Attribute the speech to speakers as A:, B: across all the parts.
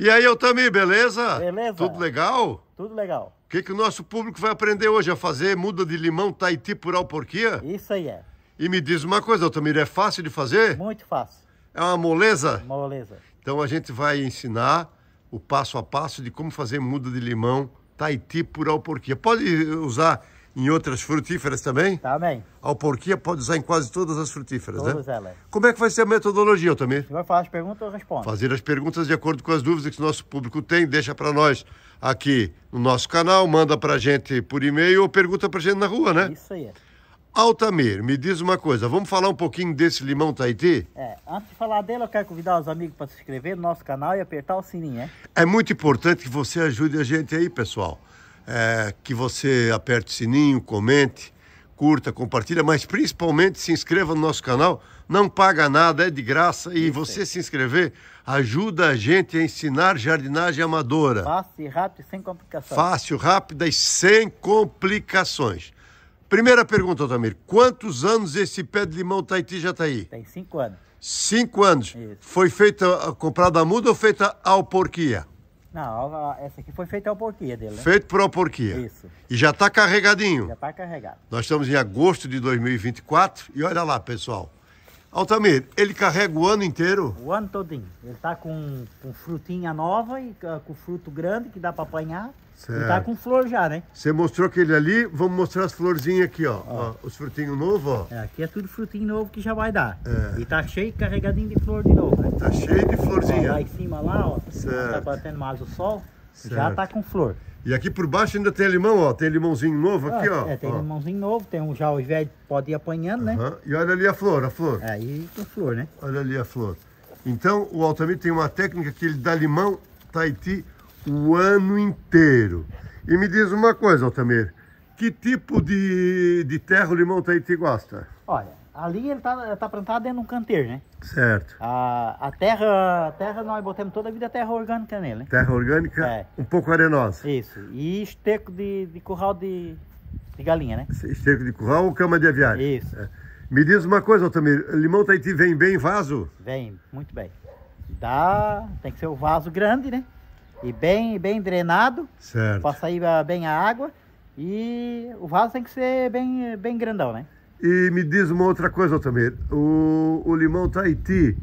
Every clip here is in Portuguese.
A: E aí, eu também, beleza? Beleza. Tudo legal? Tudo legal. O que, que o nosso público vai aprender hoje a fazer? Muda de limão, taiti, por alporquia? Isso aí é. E me diz uma coisa, Otami, é fácil de fazer? Muito fácil. É uma moleza? Moleza. Então a gente vai ensinar o passo a passo de como fazer muda de limão, taiti, por alporquia. Pode usar em outras frutíferas também? Também. A alporquia pode usar em quase todas as frutíferas, todas né? Todas elas. Como é que vai ser a metodologia, também? Você vai fazer as perguntas ou respondo? Fazer as perguntas de acordo com as dúvidas que o nosso público tem, deixa para nós aqui no nosso canal, manda para a gente por e-mail ou pergunta para a gente na rua, né? Isso aí. Altamir, me diz uma coisa, vamos falar um pouquinho desse limão Tahiti?
B: É, antes de falar dele, eu quero convidar os amigos para se inscrever no nosso canal e apertar o sininho, né?
A: É muito importante que você ajude a gente aí, pessoal é, que você aperte o sininho, comente, curta, compartilha, mas principalmente se inscreva no nosso canal. Não paga nada, é de graça. E Isso você é. se inscrever ajuda a gente a ensinar jardinagem amadora.
B: Fácil e rápido, sem complicações.
A: Fácil, rápida e sem complicações. Primeira pergunta, Otamir. Quantos anos esse pé de limão Taiti já está aí? Tem cinco anos. Cinco anos. Isso. Foi feita, comprada a muda ou feita ao porquia?
B: Não, essa aqui foi feita ao porquê dele, né?
A: Feito por alporquia. Isso. E já está carregadinho. Já
B: está carregado.
A: Nós estamos em agosto de 2024 e olha lá, pessoal. Altamir, ele carrega o ano inteiro?
B: O ano todinho. Ele tá com, com frutinha nova e ah, com fruto grande que dá para apanhar. Tá certo. E tá com flor já, né?
A: Você mostrou aquele ali, vamos mostrar as florzinhas aqui, ó. ó. ó os frutinhos novos, ó. É, aqui é tudo frutinho novo que já vai dar. É. E tá cheio, carregadinho de flor de novo. Né? Tá cheio de florzinha. Ó, lá em cima lá, ó. Certo. Tá batendo mais o sol, certo. já tá com flor. E aqui por baixo ainda tem limão, ó. Tem limãozinho novo ah, aqui, ó. É, tem ó.
B: limãozinho novo, tem um já o velho pode ir apanhando, né? E olha ali a flor, a
A: flor. É, aí tem flor, né? Olha ali a flor. Então, o Altamiro tem uma técnica que ele dá limão Taiti o ano inteiro. E me diz uma coisa, Altamiro. Que tipo de, de terra o limão Taiti gosta?
B: Olha, ali ele tá, tá plantado dentro de um canteiro, né? Certo. A, a terra, a terra nós botamos toda a vida terra orgânica nele. Hein?
A: Terra orgânica, é. um pouco arenosa. Isso. E esteco de, de curral de, de galinha, né? Esteco de curral ou cama de aviário? Isso. É. Me diz uma coisa, Otamir, limão Taiti vem bem em vaso?
B: Vem, muito bem. Dá, tem que ser o um vaso grande, né? E bem, bem drenado. Certo. Pra sair bem a água. E o vaso tem que ser bem, bem grandão, né?
A: E me diz uma outra coisa também. O, o limão Tahiti,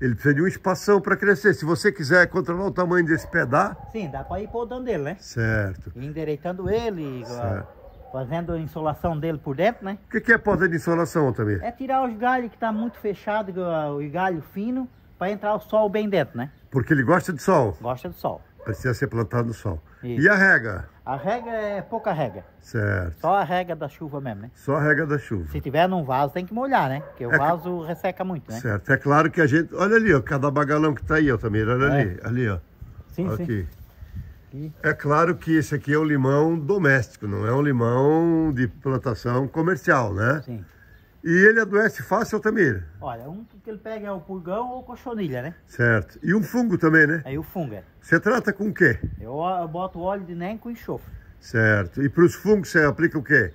A: ele precisa de um espação para crescer. Se você quiser controlar o tamanho desse pé, dá?
B: Sim, dá para ir podando ele, né? Certo. E endereitando ele, certo. fazendo a insolação dele por dentro, né?
A: O que, que, é poda de insolação também?
B: É tirar os galhos que está muito fechado, os galho fino, para entrar o sol bem dentro, né?
A: Porque ele gosta de sol? Gosta de sol. Precisa ser plantado no sol.
B: Isso. E a rega? A rega é pouca rega. Certo. Só a rega da chuva mesmo, né?
A: Só a rega da chuva.
B: Se tiver num vaso, tem que molhar, né? Porque o é vaso que... resseca muito, né? Certo.
A: É claro que a gente... Olha ali, ó. Cada bagalão que tá aí, ó, Tamir. Olha é. ali. Ali, ó. Sim, Aqui. sim. Aqui. É claro que esse aqui é um limão doméstico, não é um limão de plantação comercial, né? Sim. E ele adoece fácil, também.
B: Olha, um que ele pega é o pulgão ou cochonilha, né?
A: Certo. E um fungo também, né? Aí é, o fungo, é. Você trata com o quê?
B: Eu, eu boto óleo de nem com enxofre.
A: Certo. E para os fungos você aplica o quê?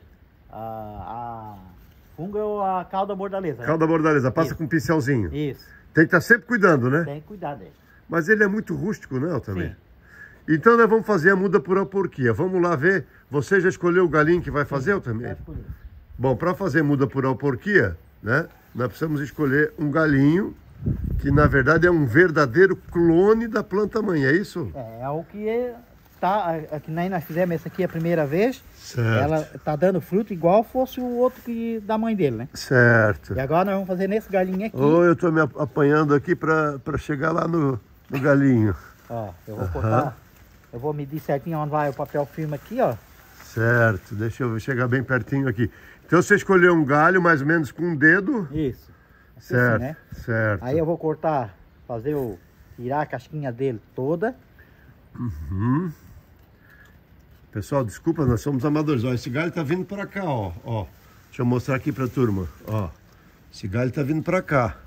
A: Ah,
B: a fungo é a calda bordaleza. Né? Calda né? bordaleza.
A: Passa Isso. com um pincelzinho. Isso. Tem que estar tá sempre cuidando, né? Tem que cuidar dele. Mas ele é muito rústico, né, também. Sim. Então nós vamos fazer a muda por uma porquia. Vamos lá ver. Você já escolheu o galinho que vai fazer, Sim, Altamira? Já escolhi. Bom, para fazer muda por alporquia, né, nós precisamos escolher um galinho que na verdade é um verdadeiro clone da planta mãe,
B: é isso? É, é o que tá, é, é que nem nós fizemos essa aqui a primeira vez, certo. ela está dando fruto igual fosse o outro que da mãe dele, né?
A: Certo.
B: E agora nós vamos fazer nesse galinho aqui. Ou oh, eu
A: estou me apanhando aqui para chegar lá no, no galinho.
B: ó, eu vou cortar, eu vou medir certinho onde vai o papel filme aqui, ó.
A: Certo, deixa eu chegar bem pertinho aqui. Então, se você escolher um galho mais ou menos com um dedo. Isso.
B: Assim, certo, assim, né? certo. Aí eu vou cortar, fazer o... Tirar a casquinha dele toda.
A: Uhum. Pessoal, desculpa, nós somos amadores. Ó, esse galho tá vindo para cá, ó, ó. Deixa eu mostrar aqui pra turma, ó. Esse galho tá vindo para cá.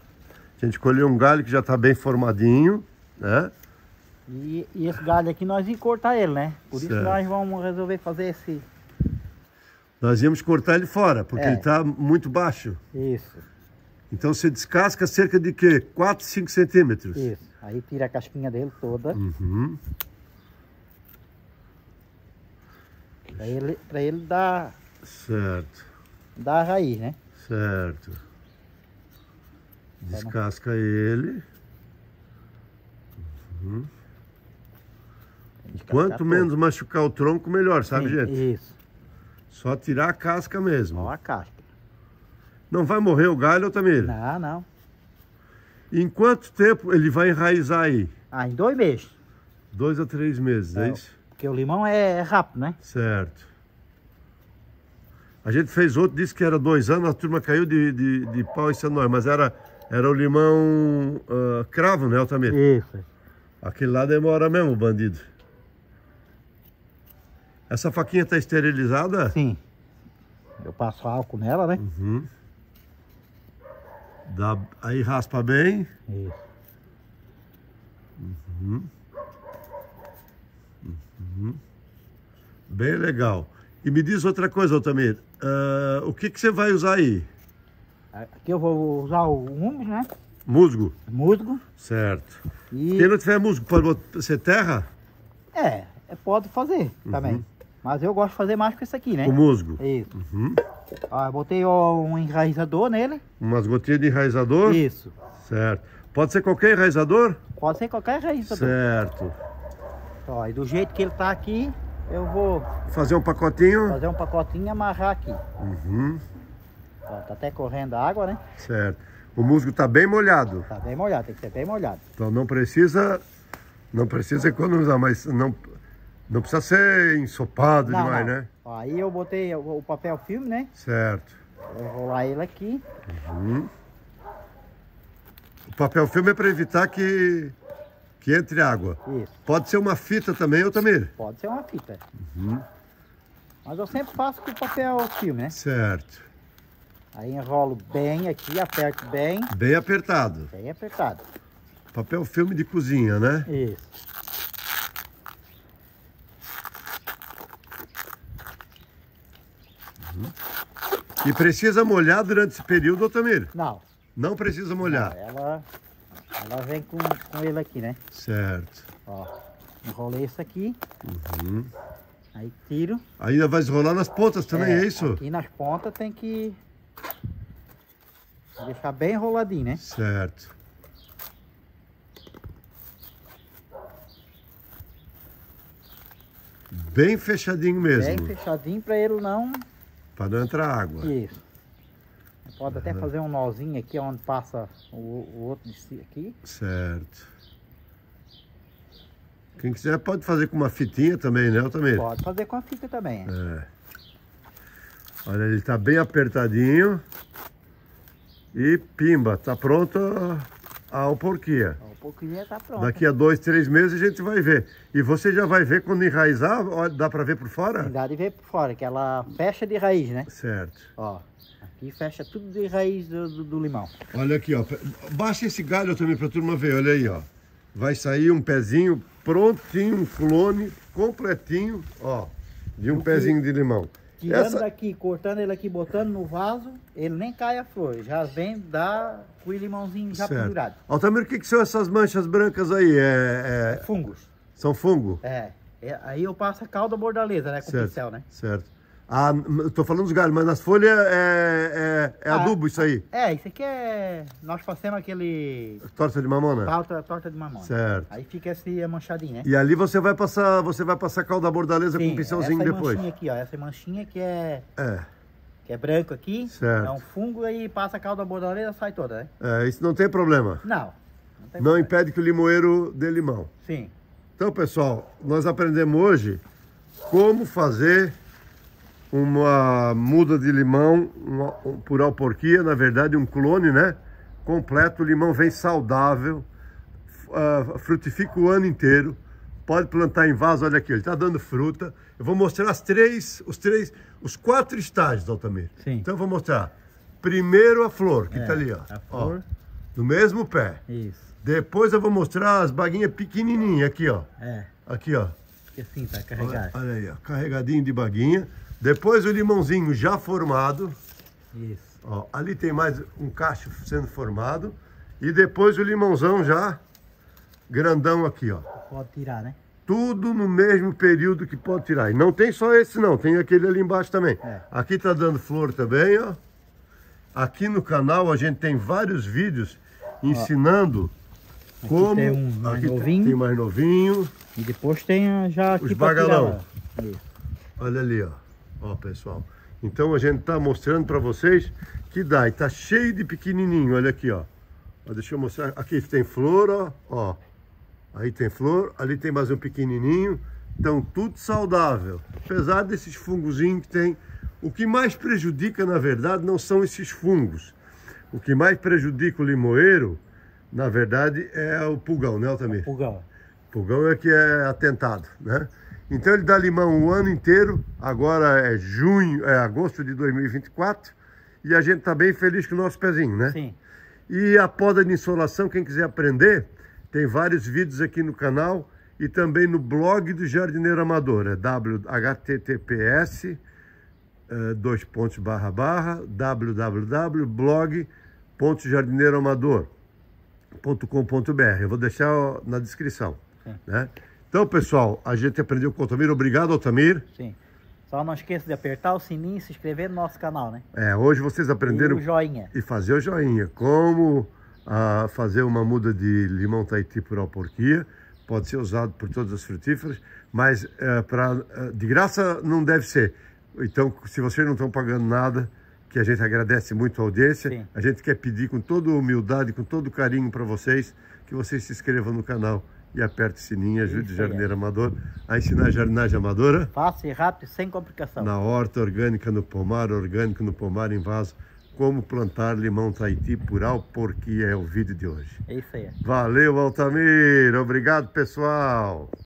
A: A gente colheu um galho que já tá bem formadinho, né?
B: E, e esse galho aqui nós vamos cortar ele, né? Por certo. isso nós vamos resolver fazer esse
A: nós íamos cortar ele fora, porque é. ele está muito baixo. Isso. Então você descasca cerca de quê? 4, 5 centímetros? Isso. Aí tira a casquinha dele toda. Uhum.
B: Para ele, ele dar...
A: Certo.
B: Dar a raiz, né?
A: Certo. Tá descasca ele. Uhum. Quanto menos machucar o tronco, melhor, sabe, Sim, gente? Isso. Só tirar a casca mesmo. Só a casca. Não vai morrer o galho, Otamir? Não, não. Em quanto tempo ele vai enraizar aí? Ah, em dois meses. Dois a três meses, é, é isso? Porque o limão é, é rápido, né? Certo. A gente fez outro, disse que era dois anos, a turma caiu de, de, de pau e é nós, mas era, era o limão uh, cravo, né, Otamir? Isso. Aquele lá demora mesmo, bandido. Essa faquinha está esterilizada? Sim. Eu passo álcool nela, né? Uhum. Dá... Aí raspa bem. Isso. Uhum. Uhum. Bem legal. E me diz outra coisa, Otamir. Uh, ah, o que, que você vai usar aí?
B: Aqui eu vou usar o musgo, né?
A: Musgo? Musgo. Certo. E... Quem não tiver musgo, pode ser terra?
B: É, é, pode fazer também. Uhum. Mas eu gosto de fazer mais com isso aqui, né? O musgo. Isso. Uhum. Ah, botei ó, um enraizador nele.
A: Umas gotinhas de enraizador? Isso. Certo. Pode ser qualquer enraizador?
B: Pode ser qualquer enraizador.
A: Certo.
B: Ó, e do jeito que ele tá aqui, eu vou... Fazer um pacotinho? Fazer um pacotinho e amarrar aqui. Uhum. Ó, tá até correndo a água, né?
A: Certo. O musgo tá bem molhado? Tá
B: bem molhado, tem que ser bem molhado.
A: Então não precisa... Não precisa economizar, mas não não precisa ser ensopado não, demais, não. né?
B: Aí eu botei o papel filme, né?
A: Certo.
B: Vou rolar ele aqui.
A: Uhum. O papel filme é para evitar que, que entre água. Isso. Pode ser uma fita também, ou também?
B: Pode ser uma fita. Uhum. Mas eu sempre faço com papel filme, né? Certo. Aí enrolo bem aqui, aperto bem.
A: Bem apertado.
B: Bem apertado.
A: Papel filme de cozinha, né? Isso. E precisa molhar durante esse período, Otamir? Não. Não
B: precisa molhar? Não, ela, ela vem com, com ele aqui, né?
A: Certo.
B: Ó, enrolei isso aqui. Uhum. Aí tiro.
A: Ainda vai enrolar nas pontas também, é, é isso?
B: Aqui nas pontas tem que deixar bem enroladinho, né? Certo.
A: Bem fechadinho mesmo. Bem
B: fechadinho para ele não
A: para não entrar água. Isso.
B: Pode até uhum. fazer um nozinho aqui onde passa o, o outro de si aqui.
A: Certo. Quem quiser pode fazer com uma fitinha também, né, também Pode
B: fazer com a fita também.
A: É. Olha, ele está bem apertadinho. E pimba, está pronto a alporquia
B: pouquinho já tá Daqui a
A: dois, três meses a gente vai ver. E você já vai ver quando enraizar, dá para ver por fora? Dá de ver por fora, que ela
B: fecha de raiz, né? Certo. Ó, aqui fecha tudo de raiz do, do, do limão.
A: Olha aqui, ó. Baixa esse galho também para turma ver, olha aí, ó. Vai sair um pezinho prontinho, um clone completinho, ó, de um pezinho de limão. Tirando Essa...
B: daqui, cortando ele aqui, botando no vaso, ele nem cai a flor. Já vem da com o limãozinho já pendurado.
A: Altamiro, o que, que são essas manchas brancas aí? É, é... Fungos. São fungo?
B: É. é. Aí eu passo a calda bordaleza, né? Com certo. pincel, né?
A: Certo. Ah, tô falando dos galhos, mas nas folhas é, é, é ah, adubo isso aí?
B: É, isso aqui é... Nós fazemos aquele...
A: Torta de mamona? Torta,
B: torta de mamona. Certo. Aí fica esse manchadinho, né? E ali
A: você vai passar, você vai passar calda bordaleza Sim, com um pincelzinho depois? Sim, essa
B: manchinha aqui, ó. Essa manchinha que é... É. Que é branco aqui. Certo. É um fungo e passa a calda bordaleza sai toda, né?
A: É, isso não tem problema? Não. Não, tem não problema. impede que o limoeiro dê limão? Sim. Então, pessoal, nós aprendemos hoje como fazer uma muda de limão uma, por alporquia, na verdade um clone, né? Completo, o limão vem saudável, uh, frutifica o ano inteiro, pode plantar em vaso, olha aqui, ele está dando fruta. Eu vou mostrar as três, os três, os quatro estágios, Altamir. Sim. Então eu vou mostrar. Primeiro a flor, que está é, ali, ó. A flor. Ó, no mesmo pé. Isso. Depois eu vou mostrar as baguinhas pequenininhas aqui, ó. É. Aqui, ó.
B: Porque assim, tá carregado.
A: Olha, olha aí, ó. Carregadinho de baguinha. Depois o limãozinho já formado. Isso. Ó, ali tem mais um cacho sendo formado. E depois o limãozão já grandão aqui, ó.
B: Pode tirar, né?
A: Tudo no mesmo período que pode tirar. E não tem só esse não, tem aquele ali embaixo também. É. Aqui tá dando flor também, ó. Aqui no canal a gente tem vários vídeos ensinando aqui como... tem um mais aqui novinho. Tem mais novinho. E depois tem já aqui Os bagalão. Olha ali, ó. Ó, pessoal. Então a gente tá mostrando para vocês que dá. E tá cheio de pequenininho, olha aqui, ó. ó. Deixa eu mostrar. Aqui tem flor, ó. ó. Aí tem flor, ali tem mais um pequenininho. Então tudo saudável. Apesar desses fungozinhos que tem. O que mais prejudica, na verdade, não são esses fungos. O que mais prejudica o limoeiro, na verdade, é o pulgão, né, Altamir? O pulgão. Pulgão é que é atentado, né? Então ele dá limão o ano inteiro, agora é junho, é agosto de 2024, e a gente está bem feliz com o nosso pezinho, né? Sim. E a poda de insolação, quem quiser aprender, tem vários vídeos aqui no canal e também no blog do Jardineiro Amador, é www.https, eh, dois pontos barra barra www.blog.jardineiroamador.com.br. Eu vou deixar na descrição, né? Então, pessoal, a gente aprendeu com o Otamir. Obrigado, Otamir.
B: Sim. Só não esqueça de apertar o sininho e se inscrever no nosso canal, né?
A: É, hoje vocês aprenderam... E o joinha. E fazer o joinha. Como ah, fazer uma muda de limão Tahiti por alporquia. Pode ser usado por todas as frutíferas, mas é, pra, eh, de graça não deve ser. Então, se vocês não estão pagando nada, que a gente agradece muito a audiência, Sim. a gente quer pedir com toda humildade, com todo carinho para vocês, que vocês se inscrevam no canal e aperte o sininho, ajude o jardineiro é. amador a ensinar a jardinagem amadora.
B: Fácil e rápido, sem complicação. Na
A: horta orgânica, no pomar orgânico, no pomar em vaso, como plantar limão Tahiti plural, porque é o vídeo de hoje. É isso aí. Valeu, Altamir. Obrigado, pessoal.